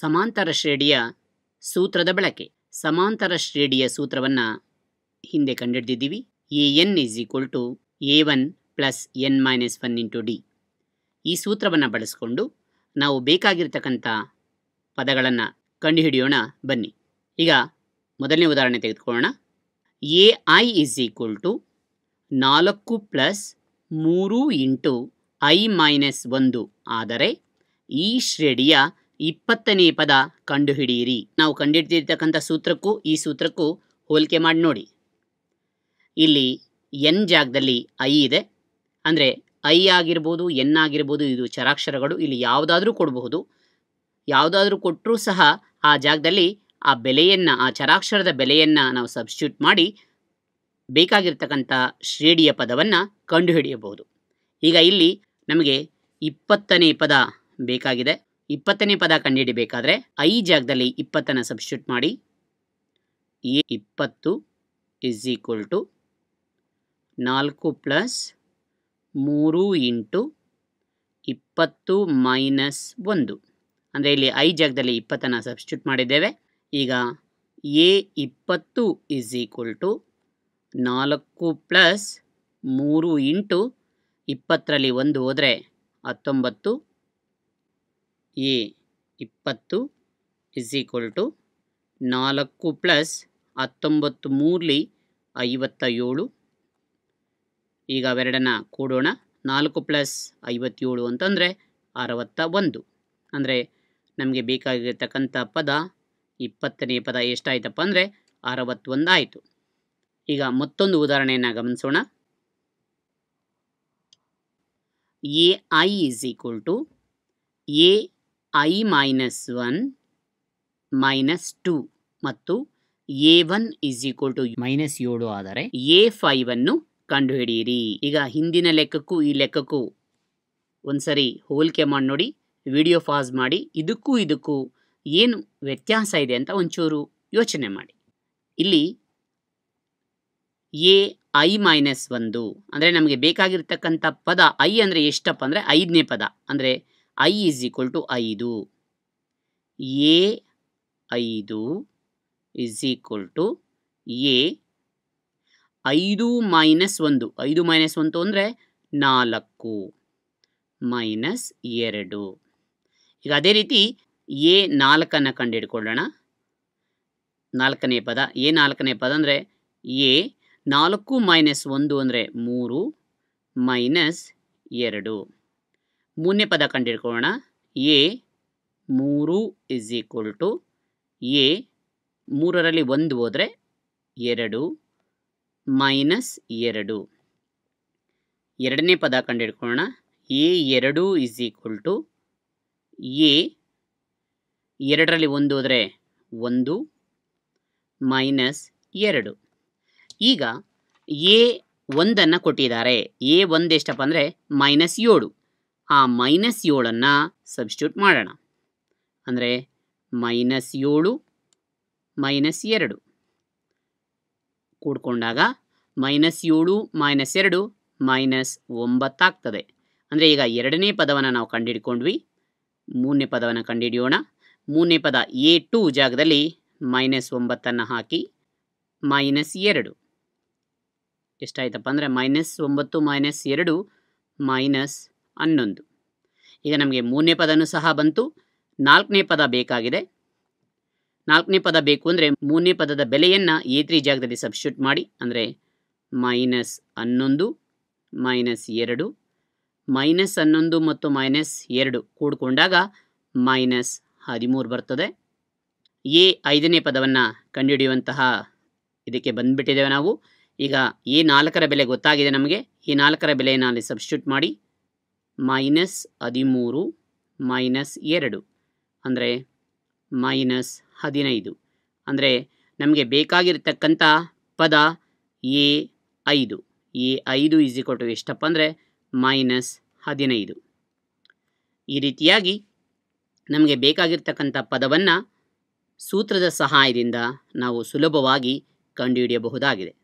ಸಮಾಂತರ ಶ್ರೇಣಿಯ ಸೂತ್ರದ ಬಳಕೆ ಸಮಾಂತರ ಶ್ರೇಣಿಯ ಸೂತ್ರವನ್ನು ಹಿಂದೆ ಕಂಡುಹಿಡಿದಿದ್ದೀವಿ A N is equal to A one plus N minus one into D ಈ ಸೂತ್ರವನ್ನು ಬಳಸಿಕೊಂಡು ನಾವು ಬೇಕಾಗಿರ್ತಕ್ಕಂಥ ಪದಗಳನ್ನು ಕಂಡುಹಿಡಿಯೋಣ ಬನ್ನಿ ಈಗ ಮೊದಲನೇ ಉದಾಹರಣೆ ತೆಗೆದುಕೊಳ್ಳೋಣ A I is equal to ನಾಲ್ಕು ಪ್ಲಸ್ ಮೂರು ಇಂಟು ಐ ಮೈನಸ್ ಒಂದು ಆದರೆ ಈ ಶ್ರೇಣಿಯ ಇಪ್ಪತ್ತನೇ ಪದ ಕಂಡುಹಿಡಿಯಿರಿ ನಾವು ಕಂಡುಹಿಡಿದಿರ್ತಕ್ಕಂಥ ಸೂತ್ರಕ್ಕೂ ಈ ಸೂತ್ರಕ್ಕೂ ಹೋಲಿಕೆ ಮಾಡಿ ನೋಡಿ ಇಲ್ಲಿ ಎನ್ ಜಾಗದಲ್ಲಿ ಐ ಇದೆ ಅಂದರೆ ಐ ಆಗಿರ್ಬೋದು ಎನ್ ಆಗಿರ್ಬೋದು ಇದು ಚರಾಕ್ಷರಗಳು ಇಲ್ಲಿ ಯಾವುದಾದ್ರೂ ಕೊಡಬಹುದು ಯಾವುದಾದ್ರೂ ಕೊಟ್ಟರೂ ಸಹ ಆ ಜಾಗದಲ್ಲಿ ಆ ಬೆಲೆಯನ್ನು ಆ ಚರಾಕ್ಷರದ ಬೆಲೆಯನ್ನು ನಾವು ಸಬ್ಸ್ಟ್ಯೂಟ್ ಮಾಡಿ ಬೇಕಾಗಿರ್ತಕ್ಕಂಥ ಶ್ರೇಣಿಯ ಪದವನ್ನು ಕಂಡುಹಿಡಿಯಬಹುದು ಈಗ ಇಲ್ಲಿ ನಮಗೆ ಇಪ್ಪತ್ತನೇ ಪದ ಬೇಕಾಗಿದೆ ಇಪ್ಪತ್ತನೇ ಪದ ಕಂಡುಹಿಡಿಬೇಕಾದ್ರೆ ಐ ಜಾಗದಲ್ಲಿ ಇಪ್ಪತ್ತನ್ನು ಸಬ್ಸ್ಟ್ಯೂಟ್ ಮಾಡಿ ಎ ಇಪ್ಪತ್ತು ಇಸ್ ಈಕ್ವಲ್ ಟು ನಾಲ್ಕು ಪ್ಲಸ್ ಮೂರು ಇಂಟು ಇಪ್ಪತ್ತು ಮೈನಸ್ ಒಂದು ಅಂದರೆ ಇಲ್ಲಿ ಐ ಜಾಗದಲ್ಲಿ ಇಪ್ಪತ್ತನ್ನು ಸಬ್ಸ್ಟ್ಯೂಟ್ ಮಾಡಿದ್ದೇವೆ ಈಗ ಎ ಇಪ್ಪತ್ತು ಇಸ್ ಈಕ್ವಲ್ ಟು ನಾಲ್ಕು ಪ್ಲಸ್ ಮೂರು ಇಂಟು ಇಪ್ಪತ್ತರಲ್ಲಿ ಒಂದು ಹೋದರೆ ಹತ್ತೊಂಬತ್ತು ಎ ಇಪ್ಪತ್ತು ಇಸ್ ಈಕ್ವಲ್ ಟು ನಾಲ್ಕು ಪ್ಲಸ್ ಹತ್ತೊಂಬತ್ತು ಮೂರ್ಲಿ ಐವತ್ತ ಏಳು ಈಗ ಅವೆರಡನ್ನು ಕೂಡೋಣ ನಾಲ್ಕು ಪ್ಲಸ್ ಐವತ್ತೇಳು ಅಂತಂದರೆ ಅರವತ್ತ ಒಂದು ಅಂದರೆ ನಮಗೆ ಬೇಕಾಗಿರ್ತಕ್ಕಂಥ ಪದ ಇಪ್ಪತ್ತನೇ ಪದ ಎಷ್ಟಾಯ್ತಪ್ಪ ಅಂದರೆ ಅರವತ್ತೊಂದು ಆಯಿತು ಈಗ ಮತ್ತೊಂದು ಉದಾಹರಣೆಯನ್ನು ಗಮನಿಸೋಣ A I is equal to A I minus one minus two ಮತ್ತು A one is equal to minus ಏಳು ಆದರೆ ಎ ಫೈವ್ ಅನ್ನು ಕಂಡುಹಿಡಿಯಿರಿ ಈಗ ಹಿಂದಿನ ಲೆಕ್ಕಕ್ಕೂ ಈ ಲೆಕ್ಕಕ್ಕೂ ಒಂದ್ಸರಿ ಹೋಲಿಕೆ ಮಾಡಿ ನೋಡಿ ವಿಡಿಯೋ ಫಾಸ್ ಮಾಡಿ ಇದಕ್ಕೂ ಇದಕ್ಕೂ ಏನು ವ್ಯತ್ಯಾಸ ಇದೆ ಅಂತ ಒಂಚೂರು ಯೋಚನೆ ಮಾಡಿ ಇಲ್ಲಿ ಎ ಐ ಮೈನಸ್ ಒಂದು ಅಂದರೆ ನಮಗೆ ಬೇಕಾಗಿರ್ತಕ್ಕಂಥ ಪದ ಐ ಅಂದರೆ ಎಷ್ಟಪ್ಪ ಅಂದರೆ ಐದನೇ ಪದ ಅಂದರೆ ಐ ಈಸ್ ಈಕ್ವಲ್ ಟು ಐದು ಎ ಐದು ಈಸ್ ಈಕ್ವಲ್ ಟು ಎ ಐದು ಮೈನಸ್ ಒಂದು ಐದು ಮೈನಸ್ ಒಂದು ಅಂದರೆ ನಾಲ್ಕು ಮೈನಸ್ ಎರಡು ಈಗ ಅದೇ ರೀತಿ ಎ ನಾಲ್ಕನ್ನು ಕಂಡುಹಿಡ್ಕೊಳ್ಳೋಣ ನಾಲ್ಕನೇ ಪದ ಎ ನಾಲ್ಕನೇ ಪದ ಅಂದರೆ ಎ ನಾಲ್ಕು ಮೈನಸ್ ಒಂದು ಅಂದರೆ ಮೂರು ಮೈನಸ್ ಎರಡು ಮೂರನೇ ಪದ ಕಂಡಿಡ್ಕೊಳ್ಳೋಣ ಎ ಮೂರು ಇಸ್ ಈಕ್ವಲ್ ಟು ಎ ಮೂರರಲ್ಲಿ ಒಂದು ಹೋದರೆ ಎರಡು ಮೈನಸ್ ಎರಡು ಎರಡನೇ ಪದ ಕಂಡುಹಿಡ್ಕೊಳ್ಳೋಣ ಎ ಎರಡು ಇಸ್ ಈಕ್ವಲ್ ಟು ಎ ಎರಡರಲ್ಲಿ ಒಂದು ಹೋದರೆ ಒಂದು ಮೈನಸ್ ಎರಡು ಈಗ ಎ ಒಂದನ್ನು ಕೊಟ್ಟಿದ್ದಾರೆ ಎ ಒಂದು ಎಷ್ಟಪ್ಪ ಅಂದರೆ ಮೈನಸ್ ಏಳು ಆ ಮೈನಸ್ ಏಳನ್ನು ಸಬ್ಸ್ಟ್ಯೂಟ್ ಮಾಡೋಣ ಅಂದರೆ ಮೈನಸ್ ಏಳು ಮೈನಸ್ ಎರಡು ಕೂಡ್ಕೊಂಡಾಗ ಮೈನಸ್ ಏಳು ಮೈನಸ್ ಎರಡು ಮೈನಸ್ ಒಂಬತ್ತಾಗ್ತದೆ ಅಂದರೆ ಈಗ ಎರಡನೇ ಪದವನ್ನು ನಾವು ಕಂಡುಹಿಡ್ಕೊಂಡ್ವಿ ಮೂರನೇ ಪದವನ್ನು ಕಂಡುಹಿಡಿಯೋಣ ಮೂರನೇ ಪದ ಎ ಟು ಜಾಗದಲ್ಲಿ ಮೈನಸ್ ಒಂಬತ್ತನ್ನು ಹಾಕಿ ಮೈನಸ್ ಎರಡು ಎಷ್ಟಾಯ್ತಪ್ಪ ಅಂದರೆ ಮೈನಸ್ ಒಂಬತ್ತು ಮೈನಸ್ ಎರಡು ಮೈನಸ್ ಹನ್ನೊಂದು ಈಗ ನಮಗೆ ಮೂರನೇ ಪದನೂ ಸಹ ಬಂತು ನಾಲ್ಕನೇ ಪದ ಬೇಕಾಗಿದೆ ನಾಲ್ಕನೇ ಪದ ಬೇಕು ಅಂದರೆ ಮೂರನೇ ಪದದ ಬೆಲೆಯನ್ನು ಎ ತ್ರೀ ಜಾಗದಲ್ಲಿ ಸಬ್ಸ್ಟ್ಯೂಟ್ ಮಾಡಿ ಅಂದರೆ ಮೈನಸ್ ಹನ್ನೊಂದು ಮೈನಸ್ ಎರಡು ಮೈನಸ್ ಹನ್ನೊಂದು ಮತ್ತು ಮೈನಸ್ ಎರಡು ಕೂಡಿಕೊಂಡಾಗ ಮೈನಸ್ ಹದಿಮೂರು ಬರ್ತದೆ ಎ ಐದನೇ ಪದವನ್ನು ಕಂಡುಹಿಡಿಯುವಂತಹ ಇದಕ್ಕೆ ಬಂದುಬಿಟ್ಟಿದ್ದೇವೆ ನಾವು ಈಗ ಎ ನಾಲ್ಕರ ಬೆಲೆ ಗೊತ್ತಾಗಿದೆ ನಮಗೆ ಈ ನಾಲ್ಕರ ಬೆಲೆಯನ್ನು ಅಲ್ಲಿ ಸಬ್ಸ್ಟ್ಯೂಟ್ ಮಾಡಿ ಮೈನಸ್ ಹದಿಮೂರು ಮೈನಸ್ ಎರಡು ಅಂದರೆ ಮೈನಸ್ ಹದಿನೈದು ಅಂದರೆ ನಮಗೆ ಬೇಕಾಗಿರತಕ್ಕಂಥ ಪದ ಎ ಐದು ಎ ಐದು ಈಸ್ ಎಷ್ಟಪ್ಪ ಅಂದರೆ ಮೈನಸ್ ಹದಿನೈದು ಈ ರೀತಿಯಾಗಿ ನಮಗೆ ಬೇಕಾಗಿರ್ತಕ್ಕಂಥ ಪದವನ್ನು ಸೂತ್ರದ ಸಹಾಯದಿಂದ ನಾವು ಸುಲಭವಾಗಿ ಕಂಡುಹಿಡಿಯಬಹುದಾಗಿದೆ